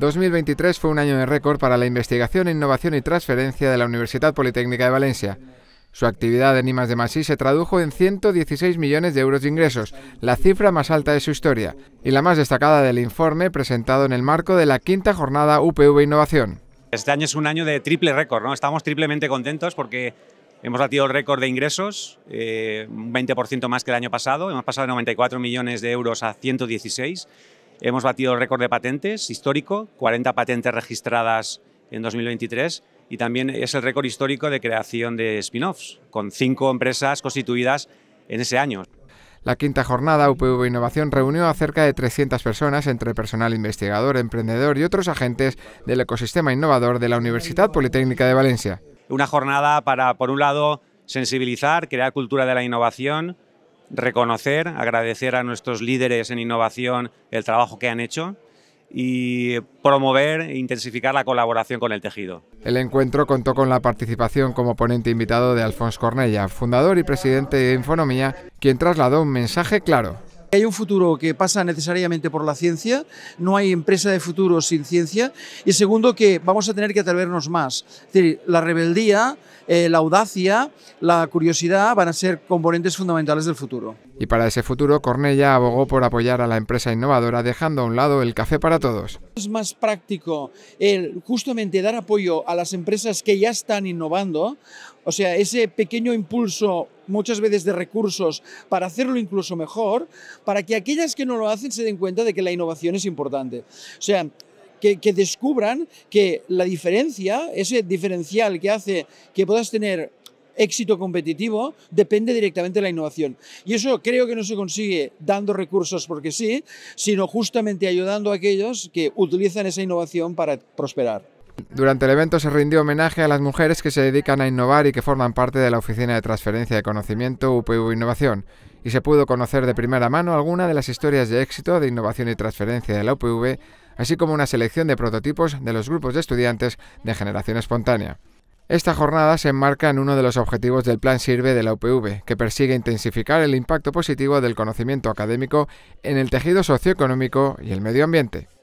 2023 fue un año de récord para la investigación, innovación y transferencia de la Universidad Politécnica de Valencia. Su actividad en IMAS de Masí se tradujo en 116 millones de euros de ingresos, la cifra más alta de su historia y la más destacada del informe presentado en el marco de la quinta jornada UPV Innovación. Este año es un año de triple récord, ¿no? estamos triplemente contentos porque hemos batido el récord de ingresos, eh, un 20% más que el año pasado, hemos pasado de 94 millones de euros a 116 Hemos batido el récord de patentes histórico, 40 patentes registradas en 2023 y también es el récord histórico de creación de spin-offs, con cinco empresas constituidas en ese año. La quinta jornada UPV Innovación reunió a cerca de 300 personas entre personal investigador, emprendedor y otros agentes del ecosistema innovador de la Universidad Politécnica de Valencia. Una jornada para, por un lado, sensibilizar, crear cultura de la innovación, reconocer, agradecer a nuestros líderes en innovación el trabajo que han hecho y promover e intensificar la colaboración con el tejido. El encuentro contó con la participación como ponente invitado de Alfonso Cornella, fundador y presidente de Infonomía, quien trasladó un mensaje claro. Hay un futuro que pasa necesariamente por la ciencia, no hay empresa de futuro sin ciencia y segundo que vamos a tener que atrevernos más. la rebeldía, eh, la audacia, la curiosidad van a ser componentes fundamentales del futuro. Y para ese futuro, Cornella abogó por apoyar a la empresa innovadora dejando a un lado el café para todos. Es más práctico el justamente dar apoyo a las empresas que ya están innovando o sea, ese pequeño impulso muchas veces de recursos para hacerlo incluso mejor, para que aquellas que no lo hacen se den cuenta de que la innovación es importante. O sea, que, que, descubran que la diferencia, ese diferencial que hace que puedas tener éxito competitivo, depende directamente de la innovación. Y eso creo que no se consigue dando recursos porque sí, sino justamente ayudando a aquellos que utilizan esa innovación para prosperar. Durante el evento se rindió homenaje a las mujeres que se dedican a innovar y que forman parte de la Oficina de Transferencia de Conocimiento UPV Innovación, y se pudo conocer de primera mano algunas de las historias de éxito de innovación y transferencia de la UPV, así como una selección de prototipos de los grupos de estudiantes de generación espontánea. Esta jornada se enmarca en uno de los objetivos del Plan Sirve de la UPV, que persigue intensificar el impacto positivo del conocimiento académico en el tejido socioeconómico y el medio ambiente.